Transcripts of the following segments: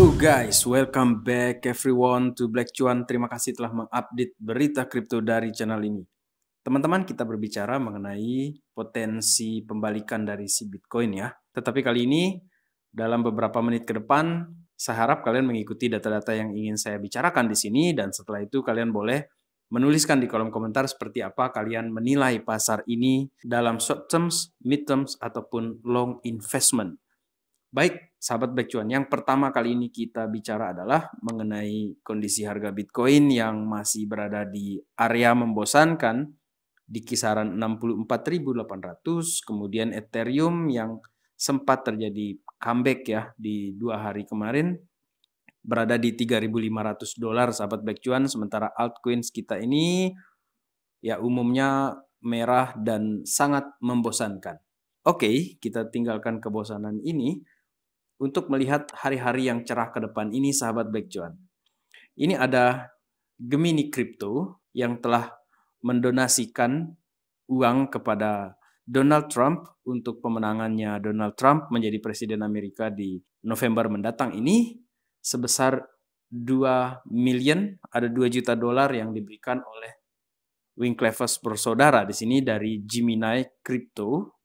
Yo guys, welcome back everyone to Black Cuan. Terima kasih telah mengupdate berita kripto dari channel ini. Teman-teman, kita berbicara mengenai potensi pembalikan dari si Bitcoin ya. Tetapi kali ini dalam beberapa menit ke depan, saya harap kalian mengikuti data-data yang ingin saya bicarakan di sini dan setelah itu kalian boleh menuliskan di kolom komentar seperti apa kalian menilai pasar ini dalam short terms, mid terms ataupun long investment. Baik, sahabat Black Cuan, yang pertama kali ini kita bicara adalah mengenai kondisi harga Bitcoin yang masih berada di area membosankan di kisaran 64.800, kemudian Ethereum yang sempat terjadi comeback ya di dua hari kemarin berada di 3.500 dolar sahabat Black Cuan, sementara altcoins kita ini ya umumnya merah dan sangat membosankan. Oke, kita tinggalkan kebosanan ini untuk melihat hari-hari yang cerah ke depan ini sahabat Black John. Ini ada Gemini Crypto yang telah mendonasikan uang kepada Donald Trump untuk pemenangannya Donald Trump menjadi presiden Amerika di November mendatang ini sebesar 2 million, ada 2 juta dolar yang diberikan oleh Winklevoss bersaudara di sini dari Gemini Crypto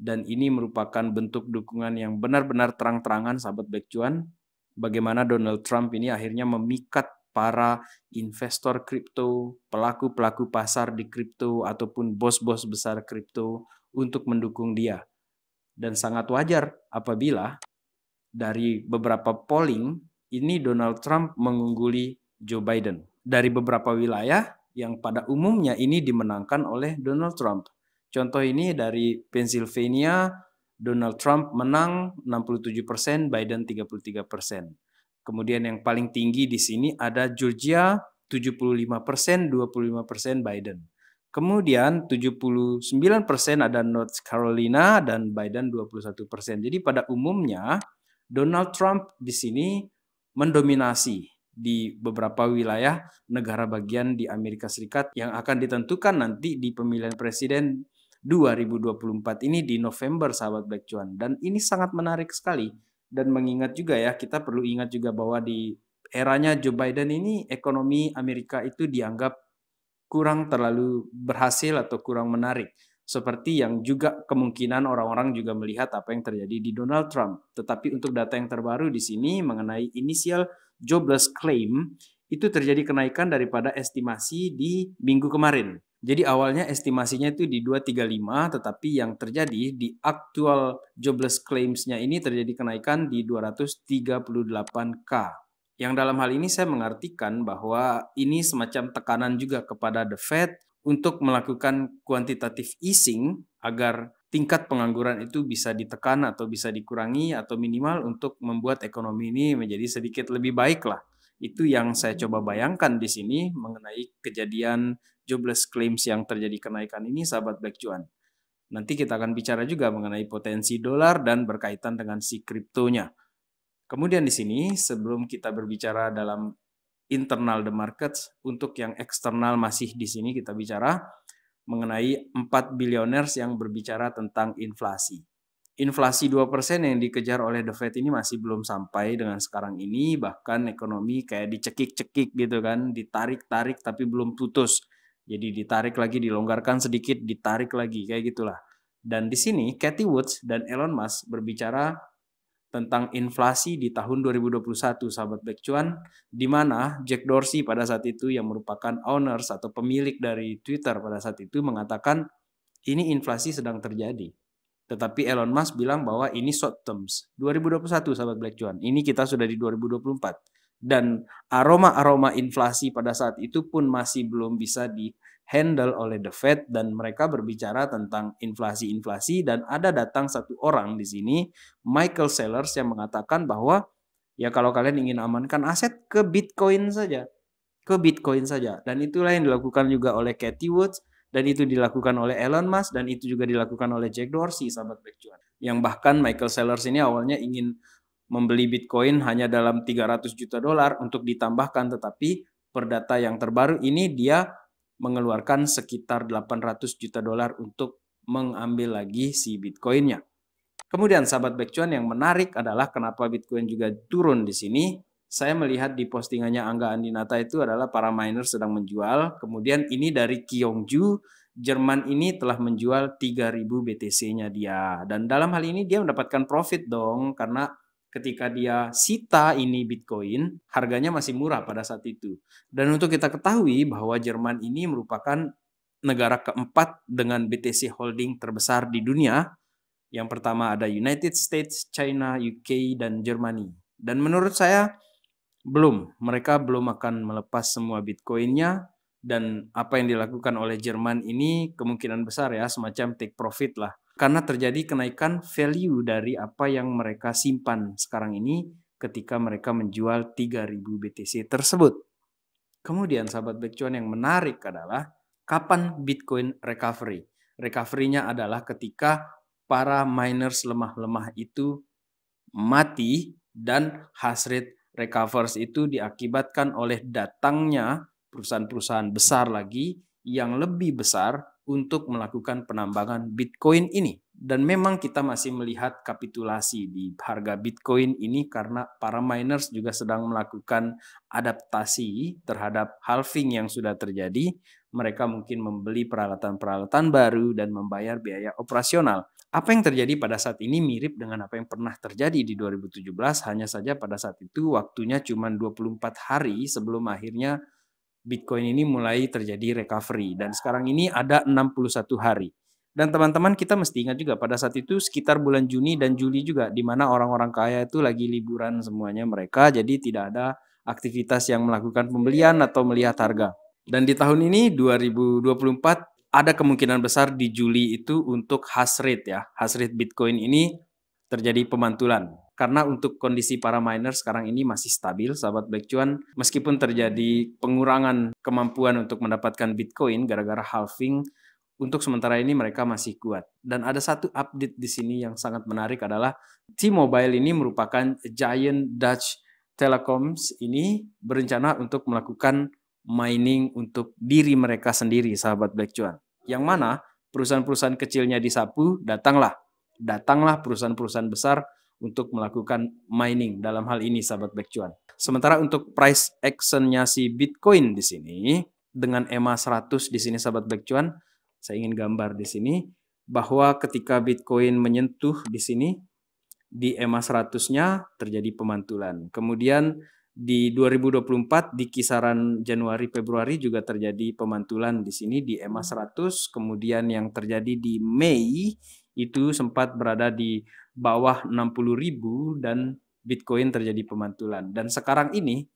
dan ini merupakan bentuk dukungan yang benar-benar terang-terangan sahabat Black Cuan bagaimana Donald Trump ini akhirnya memikat para investor kripto, pelaku-pelaku pasar di kripto ataupun bos-bos besar kripto untuk mendukung dia. Dan sangat wajar apabila dari beberapa polling ini Donald Trump mengungguli Joe Biden. Dari beberapa wilayah yang pada umumnya ini dimenangkan oleh Donald Trump. Contoh ini dari Pennsylvania, Donald Trump menang 67 persen, Biden 33 persen. Kemudian yang paling tinggi di sini ada Georgia 75 persen, 25 persen Biden. Kemudian 79 persen ada North Carolina dan Biden 21 persen. Jadi pada umumnya Donald Trump di sini mendominasi di beberapa wilayah negara bagian di Amerika Serikat yang akan ditentukan nanti di pemilihan presiden 2024 ini di November sahabat Black Cuan dan ini sangat menarik sekali dan mengingat juga ya kita perlu ingat juga bahwa di eranya Joe Biden ini ekonomi Amerika itu dianggap kurang terlalu berhasil atau kurang menarik seperti yang juga kemungkinan orang-orang juga melihat apa yang terjadi di Donald Trump. Tetapi untuk data yang terbaru di sini mengenai inisial jobless claim itu terjadi kenaikan daripada estimasi di minggu kemarin. Jadi awalnya estimasinya itu di 235, tetapi yang terjadi di actual jobless claims-nya ini terjadi kenaikan di 238K. Yang dalam hal ini saya mengartikan bahwa ini semacam tekanan juga kepada The Fed untuk melakukan quantitative easing agar tingkat pengangguran itu bisa ditekan atau bisa dikurangi atau minimal untuk membuat ekonomi ini menjadi sedikit lebih baik lah. Itu yang saya coba bayangkan di sini mengenai kejadian jobless claims yang terjadi kenaikan ini, sahabat Black Cuan. Nanti kita akan bicara juga mengenai potensi dolar dan berkaitan dengan si kriptonya. Kemudian di sini, sebelum kita berbicara dalam internal the markets, untuk yang eksternal masih di sini kita bicara mengenai empat bilioners yang berbicara tentang inflasi inflasi 2% yang dikejar oleh The Fed ini masih belum sampai dengan sekarang ini bahkan ekonomi kayak dicekik-cekik gitu kan ditarik-tarik tapi belum putus jadi ditarik lagi dilonggarkan sedikit ditarik lagi kayak gitulah dan di sini Cathy Woods dan Elon Musk berbicara tentang inflasi di tahun 2021 sahabat Black Cuan di mana Jack Dorsey pada saat itu yang merupakan owners atau pemilik dari Twitter pada saat itu mengatakan ini inflasi sedang terjadi tetapi Elon Musk bilang bahwa ini short terms. 2021 sahabat Black John, ini kita sudah di 2024. Dan aroma-aroma inflasi pada saat itu pun masih belum bisa di handle oleh The Fed dan mereka berbicara tentang inflasi-inflasi dan ada datang satu orang di sini Michael Sellers yang mengatakan bahwa ya kalau kalian ingin amankan aset ke Bitcoin saja ke Bitcoin saja dan itulah yang dilakukan juga oleh Cathie Woods dan itu dilakukan oleh Elon Musk dan itu juga dilakukan oleh Jack Dorsey, sahabat Black Yang bahkan Michael Sellers ini awalnya ingin membeli Bitcoin hanya dalam 300 juta dolar untuk ditambahkan tetapi per data yang terbaru ini dia mengeluarkan sekitar 800 juta dolar untuk mengambil lagi si Bitcoinnya. Kemudian sahabat Backcuan yang menarik adalah kenapa Bitcoin juga turun di sini saya melihat di postingannya Angga Andinata itu adalah para miner sedang menjual. Kemudian ini dari Kyongju, Jerman ini telah menjual 3000 BTC-nya dia. Dan dalam hal ini dia mendapatkan profit dong karena ketika dia sita ini Bitcoin, harganya masih murah pada saat itu. Dan untuk kita ketahui bahwa Jerman ini merupakan negara keempat dengan BTC holding terbesar di dunia. Yang pertama ada United States, China, UK, dan Germany. Dan menurut saya belum, mereka belum akan melepas semua Bitcoinnya dan apa yang dilakukan oleh Jerman ini kemungkinan besar ya semacam take profit lah. Karena terjadi kenaikan value dari apa yang mereka simpan sekarang ini ketika mereka menjual 3000 BTC tersebut. Kemudian sahabat Backcuan yang menarik adalah kapan Bitcoin recovery. Recovery-nya adalah ketika para miners lemah-lemah itu mati dan hash rate recovers itu diakibatkan oleh datangnya perusahaan-perusahaan besar lagi yang lebih besar untuk melakukan penambangan Bitcoin ini. Dan memang kita masih melihat kapitulasi di harga Bitcoin ini karena para miners juga sedang melakukan adaptasi terhadap halving yang sudah terjadi. Mereka mungkin membeli peralatan-peralatan baru dan membayar biaya operasional. Apa yang terjadi pada saat ini mirip dengan apa yang pernah terjadi di 2017, hanya saja pada saat itu waktunya cuma 24 hari sebelum akhirnya Bitcoin ini mulai terjadi recovery. Dan sekarang ini ada 61 hari. Dan teman-teman kita mesti ingat juga pada saat itu sekitar bulan Juni dan Juli juga di mana orang-orang kaya itu lagi liburan semuanya mereka jadi tidak ada aktivitas yang melakukan pembelian atau melihat harga. Dan di tahun ini 2024 ada kemungkinan besar di Juli itu untuk hash rate ya. Hash rate Bitcoin ini terjadi pemantulan. Karena untuk kondisi para miner sekarang ini masih stabil, sahabat Black Cuan. Meskipun terjadi pengurangan kemampuan untuk mendapatkan Bitcoin gara-gara halving, untuk sementara ini mereka masih kuat. Dan ada satu update di sini yang sangat menarik adalah T-Mobile ini merupakan giant Dutch telecoms ini berencana untuk melakukan mining untuk diri mereka sendiri, sahabat Black Cuan. Yang mana perusahaan-perusahaan kecilnya disapu, datanglah. Datanglah perusahaan-perusahaan besar untuk melakukan mining dalam hal ini, sahabat Black Cuan. Sementara untuk price actionnya si Bitcoin di sini, dengan EMA 100 di sini, sahabat Black Cuan, saya ingin gambar di sini, bahwa ketika Bitcoin menyentuh di sini, di EMA 100-nya terjadi pemantulan. Kemudian di 2024 di kisaran Januari Februari juga terjadi pemantulan di sini di EMA 100 kemudian yang terjadi di Mei itu sempat berada di bawah 60.000 dan Bitcoin terjadi pemantulan dan sekarang ini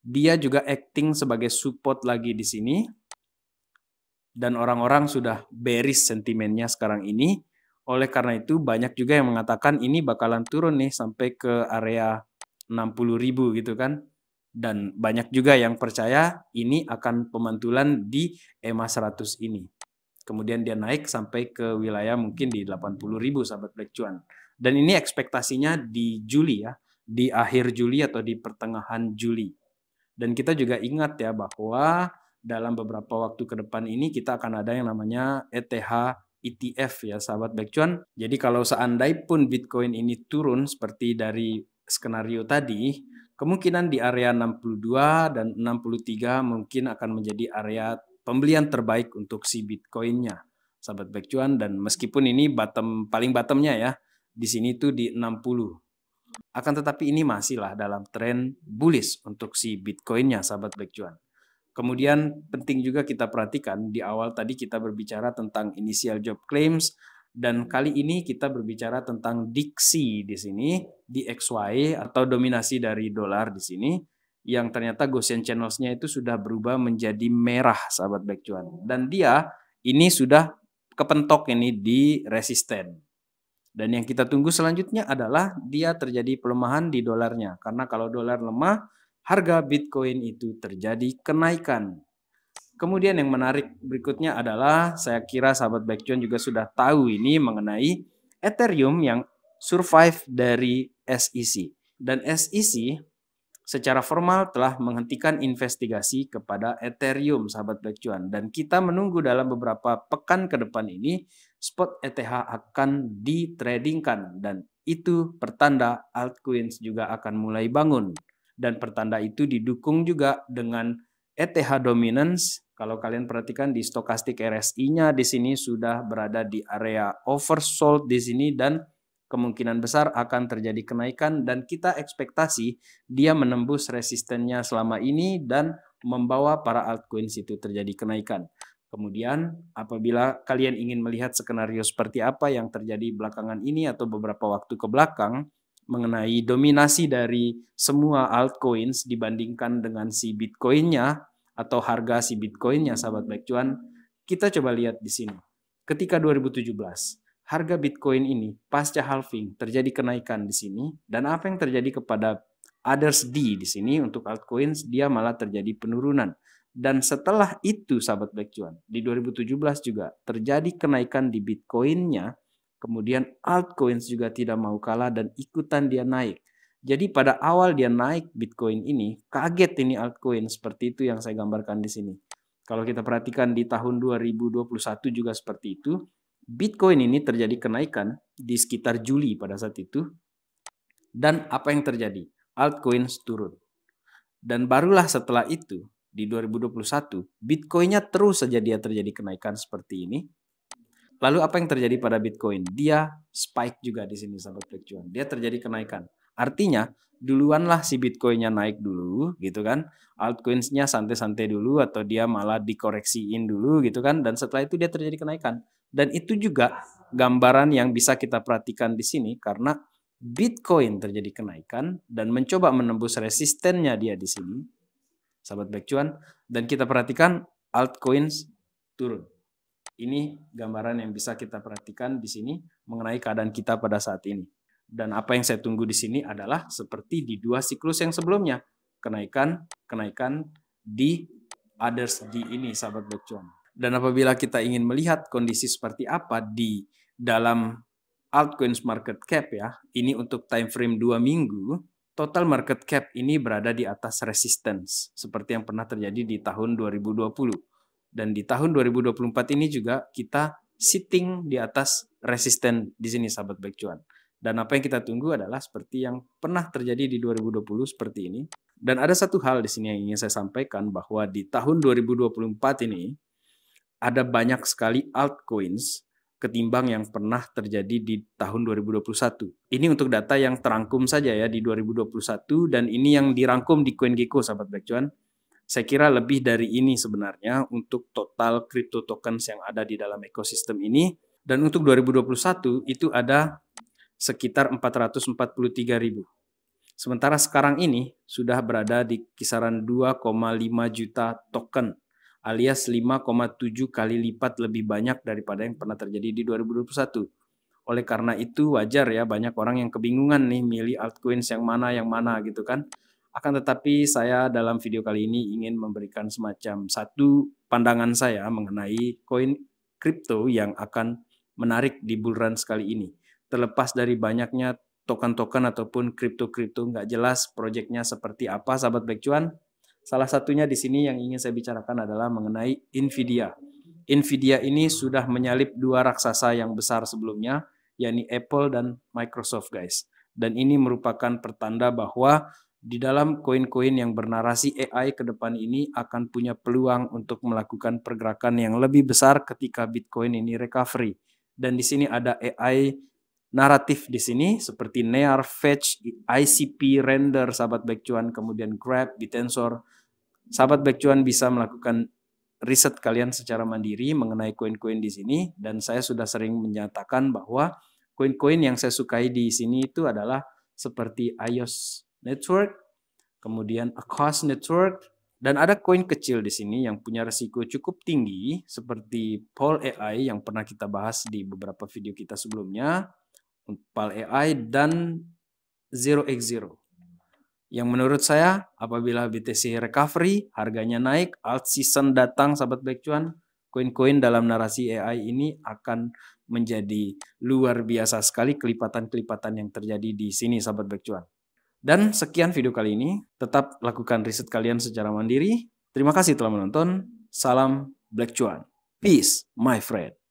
dia juga acting sebagai support lagi di sini dan orang-orang sudah bearish sentimennya sekarang ini oleh karena itu banyak juga yang mengatakan ini bakalan turun nih sampai ke area ribu gitu kan. Dan banyak juga yang percaya ini akan pemantulan di EMA 100 ini. Kemudian dia naik sampai ke wilayah mungkin di 80 ribu sahabat Black Cuan. Dan ini ekspektasinya di Juli ya, di akhir Juli atau di pertengahan Juli. Dan kita juga ingat ya bahwa dalam beberapa waktu ke depan ini kita akan ada yang namanya ETH ETF ya sahabat Back Cuan. Jadi kalau seandai pun Bitcoin ini turun seperti dari skenario tadi, kemungkinan di area 62 dan 63 mungkin akan menjadi area pembelian terbaik untuk si Bitcoinnya, sahabat back Dan meskipun ini bottom paling bottomnya ya, di sini tuh di 60. Akan tetapi ini masihlah dalam tren bullish untuk si Bitcoinnya, sahabat back Kemudian penting juga kita perhatikan di awal tadi kita berbicara tentang initial job claims dan kali ini kita berbicara tentang diksi di sini, di xy atau dominasi dari dolar di sini, yang ternyata Gaussian channels-nya itu sudah berubah menjadi merah, sahabat back cuan. Dan dia ini sudah kepentok ini di resisten. Dan yang kita tunggu selanjutnya adalah dia terjadi pelemahan di dolarnya. Karena kalau dolar lemah, harga Bitcoin itu terjadi kenaikan. Kemudian yang menarik berikutnya adalah saya kira sahabat Backjohn juga sudah tahu ini mengenai Ethereum yang survive dari SEC. Dan SEC secara formal telah menghentikan investigasi kepada Ethereum, sahabat Backjohn Dan kita menunggu dalam beberapa pekan ke depan ini, spot ETH akan ditradingkan. Dan itu pertanda altcoins juga akan mulai bangun. Dan pertanda itu didukung juga dengan ETH dominance kalau kalian perhatikan di stokastik RSI-nya di sini sudah berada di area oversold di sini dan kemungkinan besar akan terjadi kenaikan dan kita ekspektasi dia menembus resistennya selama ini dan membawa para altcoins itu terjadi kenaikan. Kemudian apabila kalian ingin melihat skenario seperti apa yang terjadi belakangan ini atau beberapa waktu ke belakang, mengenai dominasi dari semua altcoins dibandingkan dengan si Bitcoinnya, atau harga si Bitcoinnya sahabat baik cuan, kita coba lihat di sini. Ketika 2017, harga Bitcoin ini pasca halving terjadi kenaikan di sini dan apa yang terjadi kepada others D di sini untuk altcoins dia malah terjadi penurunan. Dan setelah itu sahabat baik cuan, di 2017 juga terjadi kenaikan di Bitcoinnya, kemudian altcoins juga tidak mau kalah dan ikutan dia naik. Jadi pada awal dia naik Bitcoin ini, kaget ini altcoin seperti itu yang saya gambarkan di sini. Kalau kita perhatikan di tahun 2021 juga seperti itu, Bitcoin ini terjadi kenaikan di sekitar Juli pada saat itu. Dan apa yang terjadi? Altcoin turun. Dan barulah setelah itu di 2021, Bitcoinnya terus saja dia terjadi kenaikan seperti ini. Lalu apa yang terjadi pada Bitcoin? Dia spike juga di sini sahabat cuan. Dia terjadi kenaikan Artinya duluanlah si Bitcoinnya naik dulu gitu kan. Altcoinsnya santai-santai dulu atau dia malah dikoreksiin dulu gitu kan. Dan setelah itu dia terjadi kenaikan. Dan itu juga gambaran yang bisa kita perhatikan di sini karena Bitcoin terjadi kenaikan dan mencoba menembus resistennya dia di sini. Sahabat back cuan. Dan kita perhatikan altcoins turun. Ini gambaran yang bisa kita perhatikan di sini mengenai keadaan kita pada saat ini. Dan apa yang saya tunggu di sini adalah seperti di dua siklus yang sebelumnya, kenaikan, kenaikan di others di ini sahabat blockchain. Dan apabila kita ingin melihat kondisi seperti apa di dalam altcoins market cap ya, ini untuk time frame dua minggu, total market cap ini berada di atas resistance seperti yang pernah terjadi di tahun 2020. Dan di tahun 2024 ini juga kita sitting di atas resisten di sini sahabat baik dan apa yang kita tunggu adalah seperti yang pernah terjadi di 2020 seperti ini. Dan ada satu hal di sini yang ingin saya sampaikan bahwa di tahun 2024 ini ada banyak sekali altcoins ketimbang yang pernah terjadi di tahun 2021. Ini untuk data yang terangkum saja ya di 2021 dan ini yang dirangkum di CoinGecko sahabat backjuan. Saya kira lebih dari ini sebenarnya untuk total crypto tokens yang ada di dalam ekosistem ini dan untuk 2021 itu ada sekitar 443 ribu. Sementara sekarang ini sudah berada di kisaran 2,5 juta token alias 5,7 kali lipat lebih banyak daripada yang pernah terjadi di 2021. Oleh karena itu wajar ya banyak orang yang kebingungan nih milih altcoins yang mana yang mana gitu kan. Akan tetapi saya dalam video kali ini ingin memberikan semacam satu pandangan saya mengenai koin kripto yang akan menarik di bull run sekali ini terlepas dari banyaknya token-token ataupun kripto-kripto nggak jelas proyeknya seperti apa sahabat Black Cuan. Salah satunya di sini yang ingin saya bicarakan adalah mengenai Nvidia. Nvidia ini sudah menyalip dua raksasa yang besar sebelumnya, yakni Apple dan Microsoft guys. Dan ini merupakan pertanda bahwa di dalam koin-koin yang bernarasi AI ke depan ini akan punya peluang untuk melakukan pergerakan yang lebih besar ketika Bitcoin ini recovery. Dan di sini ada AI naratif di sini seperti Near, Fetch, ICP, Render, sahabat back cuan, kemudian Grab, Bitensor. Sahabat back cuan bisa melakukan riset kalian secara mandiri mengenai koin-koin di sini dan saya sudah sering menyatakan bahwa koin-koin yang saya sukai di sini itu adalah seperti iOS Network, kemudian Across Network, dan ada koin kecil di sini yang punya resiko cukup tinggi seperti Pol AI yang pernah kita bahas di beberapa video kita sebelumnya. Pal AI dan 0x0. Yang menurut saya apabila BTC recovery harganya naik, alt season datang sahabat Black Cuan, koin-koin dalam narasi AI ini akan menjadi luar biasa sekali kelipatan-kelipatan yang terjadi di sini sahabat Black Cuan. Dan sekian video kali ini, tetap lakukan riset kalian secara mandiri. Terima kasih telah menonton. Salam Black Cuan. Peace, my friend.